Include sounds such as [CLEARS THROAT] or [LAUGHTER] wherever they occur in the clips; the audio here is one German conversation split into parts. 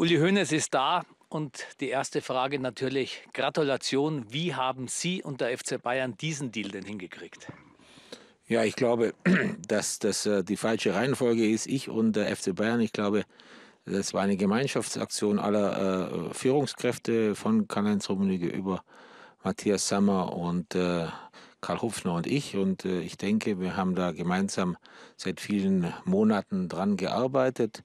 Uli Hoeneß ist da und die erste Frage natürlich, Gratulation, wie haben Sie und der FC Bayern diesen Deal denn hingekriegt? Ja, ich glaube, [CLEARS THROAT] dass das äh, die falsche Reihenfolge ist, ich und der FC Bayern. Ich glaube, das war eine Gemeinschaftsaktion aller äh, Führungskräfte von Karl-Heinz Rummenigge über Matthias Sammer und äh, Karl Hopfner und ich. Und ich denke, wir haben da gemeinsam seit vielen Monaten dran gearbeitet.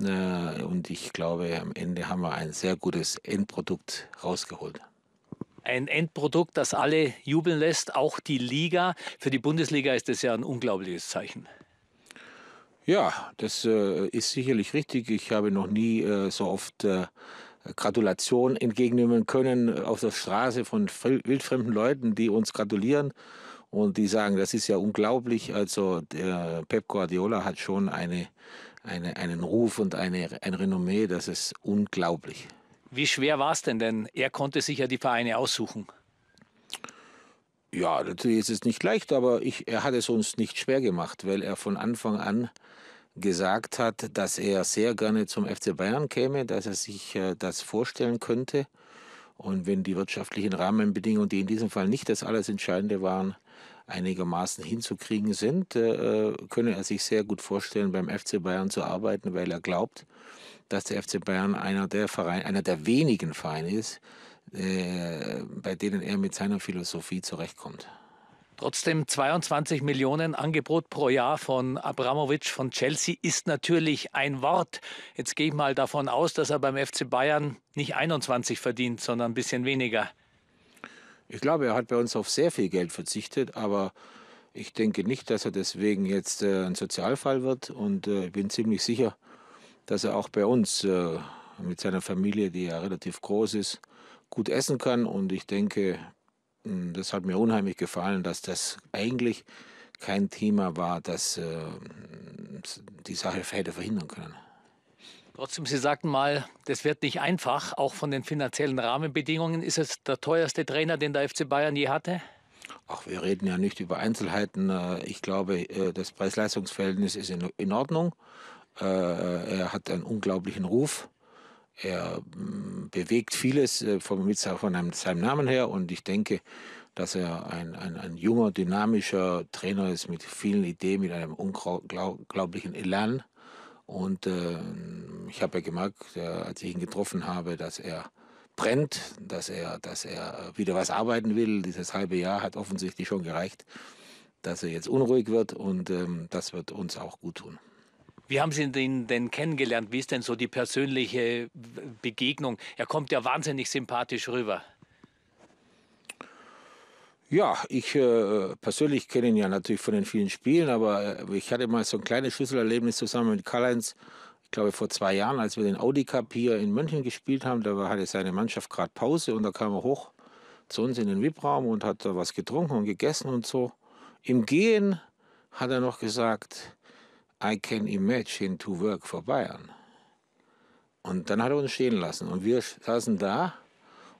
Äh, und ich glaube, am Ende haben wir ein sehr gutes Endprodukt rausgeholt ein Endprodukt, das alle jubeln lässt, auch die Liga. Für die Bundesliga ist das ja ein unglaubliches Zeichen. Ja, das äh, ist sicherlich richtig. Ich habe noch nie äh, so oft äh, Gratulation entgegennehmen können auf der Straße von wildfremden Leuten, die uns gratulieren und die sagen, das ist ja unglaublich. Also Pep Guardiola hat schon eine eine, einen Ruf und eine, ein Renommee, das ist unglaublich. Wie schwer war es denn? Denn er konnte sich ja die Vereine aussuchen. Ja, natürlich ist es nicht leicht, aber ich, er hat es uns nicht schwer gemacht, weil er von Anfang an gesagt hat, dass er sehr gerne zum FC Bayern käme, dass er sich äh, das vorstellen könnte. Und wenn die wirtschaftlichen Rahmenbedingungen, die in diesem Fall nicht das alles Entscheidende waren, einigermaßen hinzukriegen sind, äh, äh könne er sich sehr gut vorstellen, beim FC Bayern zu arbeiten, weil er glaubt, dass der FC Bayern einer der Vereine, einer der wenigen Vereine ist, äh, bei denen er mit seiner Philosophie zurechtkommt. Trotzdem 22 Millionen Angebot pro Jahr von Abramovic von Chelsea ist natürlich ein Wort. Jetzt gehe ich mal davon aus, dass er beim FC Bayern nicht 21 verdient, sondern ein bisschen weniger. Ich glaube, er hat bei uns auf sehr viel Geld verzichtet, aber ich denke nicht, dass er deswegen jetzt äh, ein Sozialfall wird. Und äh, ich bin ziemlich sicher, dass er auch bei uns äh, mit seiner Familie, die ja relativ groß ist, gut essen kann. Und ich denke, hm, das hat mir unheimlich gefallen, dass das eigentlich kein Thema war, das äh, die Sache hätte verhindern können. Trotzdem, Sie sagten mal, das wird nicht einfach. Auch von den finanziellen Rahmenbedingungen ist es der teuerste Trainer, den der FC Bayern je hatte. Ach, wir reden ja nicht über Einzelheiten. Äh, ich glaube, äh, das Preis-Leistungs-Verhältnis ist in Ordnung. Äh, er hat einen unglaublichen Ruf. Er mm, bewegt vieles von, seinem Namen her und ich denke, dass er ein, ein, ein junger, dynamischer Trainer ist mit vielen Ideen, mit einem unglaublichen Elan. Und äh, ich habe ja gemerkt, äh, als ich ihn getroffen habe, dass er brennt, dass er, dass er wieder was arbeiten will. Dieses halbe Jahr hat offensichtlich schon gereicht, dass er jetzt unruhig wird und ähm, das wird uns auch gut tun. Wie haben Sie ihn denn kennengelernt? Wie ist denn so die persönliche Begegnung? Er kommt ja wahnsinnig sympathisch rüber. Ja, ich äh, persönlich kenne ihn ja natürlich von den vielen Spielen, aber äh, ich hatte mal so ein kleines Schlüsselerlebnis zusammen mit Karl-Heinz, ich glaube vor zwei Jahren, als wir den Audi Cup hier in München gespielt haben. Da hatte seine Mannschaft gerade Pause und da kam er hoch zu uns in den VIP-Raum und hat da was getrunken und gegessen und so. Im Gehen hat er noch gesagt, I can imagine to work for Bayern. Und dann hat er uns stehen lassen und wir saßen da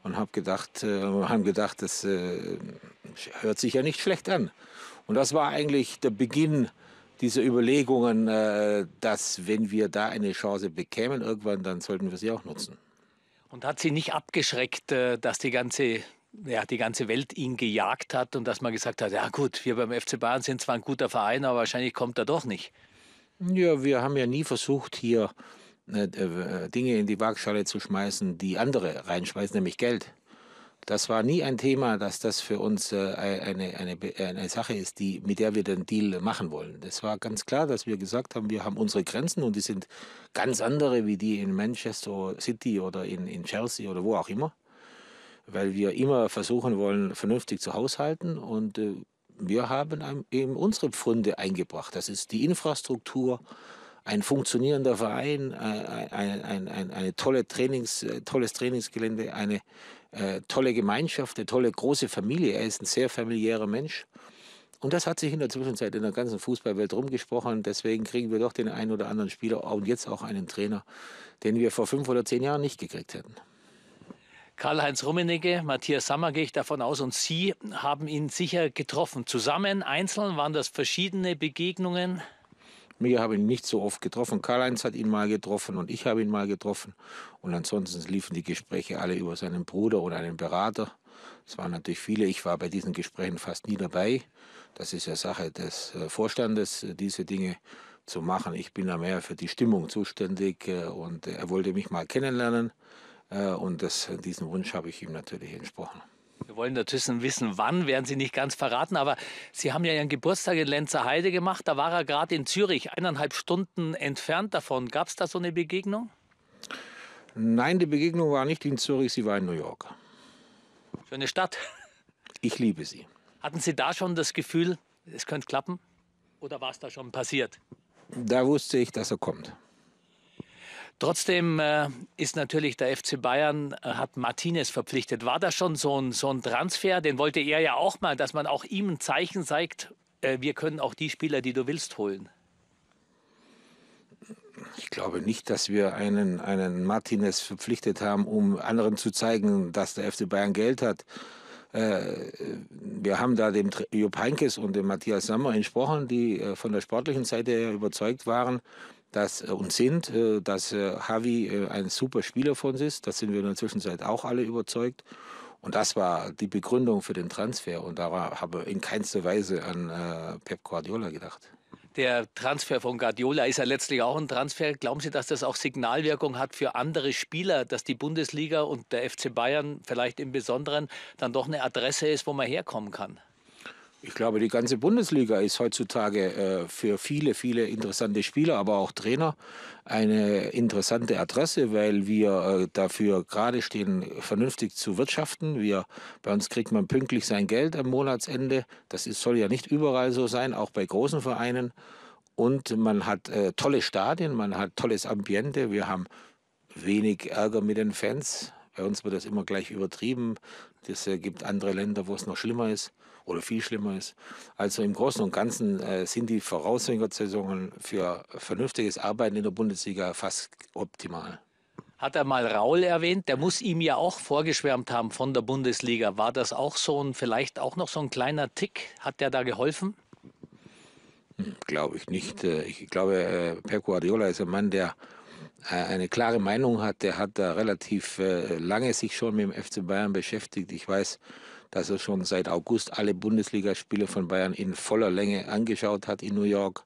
und hab gedacht, äh, haben gedacht, dass äh, hört sich ja nicht schlecht an. Und das war eigentlich der Beginn dieser Überlegungen, äh, dass wenn wir da eine Chance bekämen irgendwann, dann sollten wir sie auch nutzen. Und hat sie nicht abgeschreckt, äh, dass die ganze, ja, die ganze Welt ihn gejagt hat und dass man gesagt hat, ja gut, wir beim FC Bayern sind zwar ein guter Verein, aber wahrscheinlich kommt er doch nicht? Ja, wir haben ja nie versucht, hier äh, Dinge in die Waagschale zu schmeißen, die andere reinschmeißen, nämlich Geld. Das war nie ein Thema, dass das für uns äh, eine, eine, äh, eine Sache ist, die, mit der wir den Deal machen wollen. Das war ganz klar, dass wir gesagt haben, wir haben unsere Grenzen und die sind ganz andere wie die in Manchester City oder in, in Chelsea oder wo auch immer. Weil wir immer versuchen wollen, vernünftig zu haushalten und äh, wir haben eben unsere Pfunde eingebracht. Das ist die Infrastruktur, ein funktionierender Verein, ein, ein, ein, eine tolle Trainings, tolles Trainingsgelände, eine äh, tolle Gemeinschaft, eine tolle große Familie. Er ist ein sehr familiärer Mensch. Und das hat sich in der Zwischenzeit in der ganzen Fußballwelt rumgesprochen. Deswegen kriegen wir doch den einen oder anderen Spieler und jetzt auch einen Trainer, den wir vor fünf oder zehn Jahren nicht gekriegt hätten. Karl-Heinz Rummenigge, Matthias Sammer gehe ich davon aus und Sie haben ihn sicher getroffen. Zusammen, einzeln, waren das verschiedene Begegnungen? Mega habe ihn nicht so oft getroffen. Karl-Heinz hat ihn mal getroffen und ich habe ihn mal getroffen. Und ansonsten liefen die Gespräche alle über seinen Bruder oder einen Berater. Es waren natürlich viele. Ich war bei diesen Gesprächen fast nie dabei. Das ist ja Sache des äh, Vorstandes, äh, diese Dinge zu machen. Ich bin da mehr für die Stimmung zuständig äh, und er wollte mich mal kennenlernen. Und das, diesen Wunsch habe ich ihm natürlich entsprochen. Wir wollen natürlich wissen, wann, werden Sie nicht ganz verraten, aber Sie haben ja Ihren Geburtstag in Lenzerheide gemacht, da war er gerade in Zürich, eineinhalb Stunden entfernt davon. Gab es da so eine Begegnung? Nein, die Begegnung war nicht in Zürich, sie war in New York. Schöne Stadt. Ich liebe sie. Hatten Sie da schon das Gefühl, es könnte klappen? Oder war es da schon passiert? Da wusste ich, dass er kommt. Trotzdem äh, ist natürlich der FC Bayern, äh, hat Martinez verpflichtet. War das schon so ein, so ein Transfer? Den wollte er ja auch mal, dass man auch ihm ein Zeichen zeigt, äh, wir können auch die Spieler, die du willst, holen. Ich glaube nicht, dass wir einen, einen Martinez verpflichtet haben, um anderen zu zeigen, dass der FC Bayern Geld hat äh, wir haben da dem Jupp Heinkes und dem Matthias Sammer entsprochen, die äh, von der sportlichen Seite her überzeugt waren, dass, äh, und sind, äh, dass Javi äh, ein super Spieler von uns ist. Das sind wir in der Zwischenzeit auch alle überzeugt. Und das war die Begründung für den Transfer. Und da habe ich in keinster Weise an Pep Guardiola gedacht. Der Transfer von Guardiola ist ja letztlich auch ein Transfer. Glauben Sie, dass das auch Signalwirkung hat für andere Spieler, dass die Bundesliga und der FC Bayern vielleicht im Besonderen dann doch eine Adresse ist, wo man herkommen kann? Ich glaube, die ganze Bundesliga ist heutzutage äh, für viele, viele interessante Spieler, aber auch Trainer eine interessante Adresse, weil wir äh, dafür gerade stehen, vernünftig zu wirtschaften. Wir, bei uns kriegt man pünktlich sein Geld am Monatsende. Das ist, soll ja nicht überall so sein, auch bei großen Vereinen. Und man hat äh, tolle Stadien, man hat tolles Ambiente. Wir haben wenig Ärger mit den Fans. Bei uns wird das immer gleich übertrieben. Das äh, gibt andere Länder, wo es noch schlimmer ist oder viel schlimmer ist. Also im Großen und Ganzen äh, sind die Voraussetzungen für vernünftiges Arbeiten in der Bundesliga fast optimal. Hat er mal Raul erwähnt, der muss ihm ja auch vorgeschwärmt haben von der Bundesliga. War das auch so ein, vielleicht auch noch so ein kleiner Tick? Hat der da geholfen? Hm, glaube ich nicht. Äh, ich glaube, äh, Per Guardiola ist ein Mann, der äh, eine klare Meinung hat. Der hat da relativ lange sich schon mit dem FC Bayern beschäftigt. Ich weiß, dass er schon seit August alle Bundesligaspiele von Bayern in voller Länge angeschaut hat in New York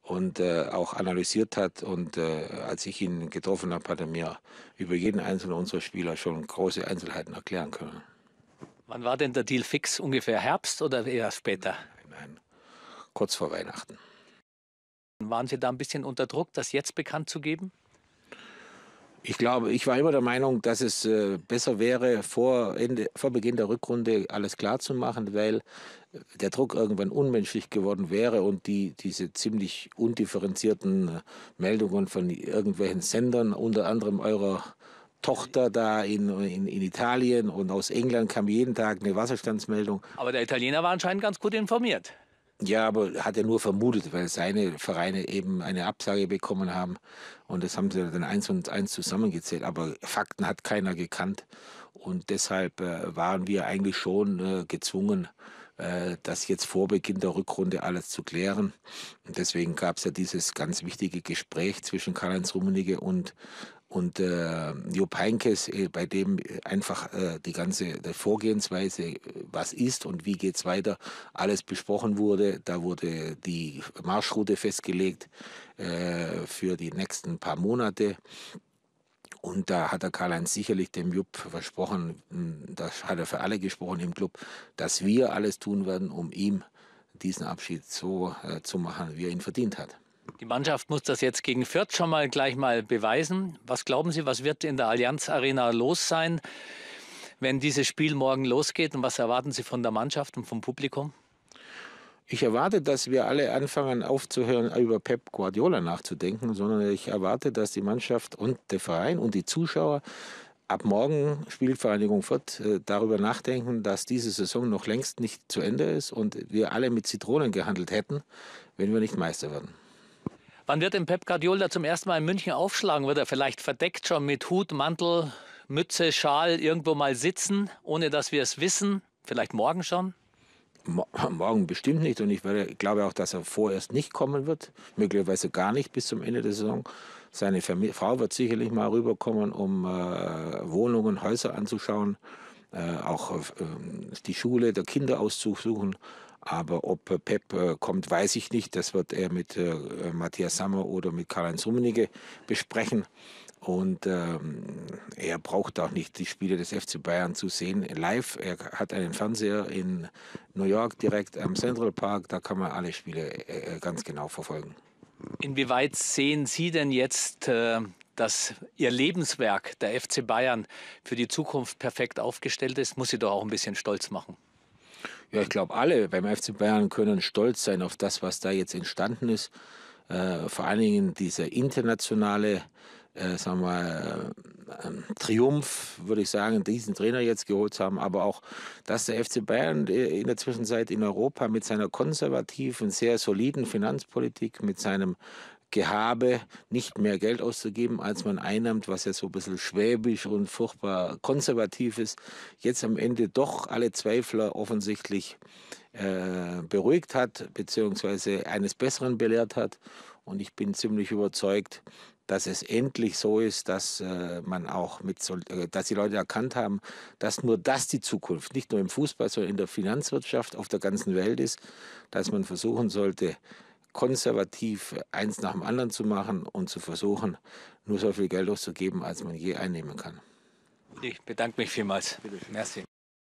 und äh, auch analysiert hat. Und äh, als ich ihn getroffen habe, hat er mir über jeden einzelnen unserer Spieler schon große Einzelheiten erklären können. Wann war denn der Deal fix? Ungefähr Herbst oder eher später? Nein, nein. kurz vor Weihnachten. Waren Sie da ein bisschen unter Druck, das jetzt bekannt zu geben? Ich glaube, ich war immer der Meinung, dass es äh, besser wäre, vor, Ende, vor Beginn der Rückrunde alles klar zu machen, weil äh, der Druck irgendwann unmenschlich geworden wäre und die, diese ziemlich undifferenzierten äh, Meldungen von irgendwelchen Sendern, unter anderem eurer Tochter da in, in, in, Italien und aus England kam jeden Tag eine Wasserstandsmeldung. Aber der Italiener war anscheinend ganz gut informiert. Ja, aber hat er nur vermutet, weil seine Vereine eben eine Absage bekommen haben. Und das haben sie dann eins und eins zusammengezählt. Aber Fakten hat keiner gekannt. Und deshalb äh, waren wir eigentlich schon äh, gezwungen, äh, das jetzt vor Beginn der Rückrunde alles zu klären. Und deswegen gab es ja dieses ganz wichtige Gespräch zwischen Karl-Heinz Rummenigge und und äh, Jo Heinkes, äh, bei dem äh, einfach äh, die ganze die Vorgehensweise, äh, was ist und wie geht es weiter, alles besprochen wurde. Da wurde die Marschroute festgelegt äh, für die nächsten paar Monate. Und da hat der Karl-Heinz sicherlich dem Jupp versprochen, hm, das hat er für alle gesprochen im Club, dass wir alles tun werden, um ihm diesen Abschied so äh, zu machen, wie er ihn verdient hat. Die Mannschaft muss das jetzt gegen Fürth schon mal gleich mal beweisen. Was glauben Sie, was wird in der Allianz Arena los sein, wenn dieses Spiel morgen losgeht? Und was erwarten Sie von der Mannschaft und vom Publikum? Ich erwarte, dass wir alle anfangen aufzuhören, über Pep Guardiola nachzudenken, sondern ich erwarte, dass die Mannschaft und der Verein und die Zuschauer ab morgen Spielvereinigung Fürth äh, darüber nachdenken, dass diese Saison noch längst nicht zu Ende ist und wir alle mit Zitronen gehandelt hätten, wenn wir nicht Meister werden. Wann wird denn Pep Guardiola zum ersten Mal in München aufschlagen? Wird er vielleicht verdeckt schon mit Hut, Mantel, Mütze, Schal irgendwo mal sitzen, ohne dass wir es wissen? Vielleicht morgen schon? [LAUGHS] Morgen bestimmt nicht. Und ich glaube auch, dass er vorerst nicht kommen wird. Möglicherweise gar nicht bis zum Ende der Saison. Seine Familie, Frau wird sicherlich mal rüberkommen, um äh, Wohnungen, Häuser anzuschauen, äh, auch äh, die Schule der Kinder auszusuchen. Aber ob äh, Pep äh, kommt, weiß ich nicht. Das wird er mit äh, Matthias Sammer oder mit Karl-Heinz Rummenigge besprechen. Und ähm, er braucht auch nicht die Spiele des FC Bayern zu sehen live. Er hat einen Fernseher in New York direkt am Central Park. Da kann man alle Spiele äh, ganz genau verfolgen. Inwieweit sehen Sie denn jetzt, äh, dass Ihr Lebenswerk, der FC Bayern, für die Zukunft perfekt aufgestellt ist? Muss Sie doch auch ein bisschen stolz machen. Ja, ich glaube, alle beim FC Bayern können stolz sein auf das, was da jetzt entstanden ist. Äh, vor allen Dingen dieser internationale äh, sagen wir, äh, Triumph, würde ich sagen, diesen Trainer jetzt geholt haben, aber auch, dass der FC Bayern äh, in der Zwischenzeit in Europa mit seiner konservativen, sehr soliden Finanzpolitik, mit seinem Gehabe, nicht mehr Geld auszugeben, als man einnimmt, was ja so ein bisschen schwäbisch und furchtbar konservativ ist, jetzt am Ende doch alle Zweifler offensichtlich äh, beruhigt hat, beziehungsweise eines Besseren belehrt hat. Und ich bin ziemlich überzeugt, dass es endlich so ist, dass äh, man auch mit, äh, dass die Leute erkannt haben, dass nur das die Zukunft, nicht nur im Fußball, sondern in der Finanzwirtschaft auf der ganzen Welt ist, dass man versuchen sollte, konservativ eins nach dem anderen zu machen und zu versuchen, nur so viel Geld auszugeben, als man je einnehmen kann. Ich bedanke mich vielmals. Bitte Merci.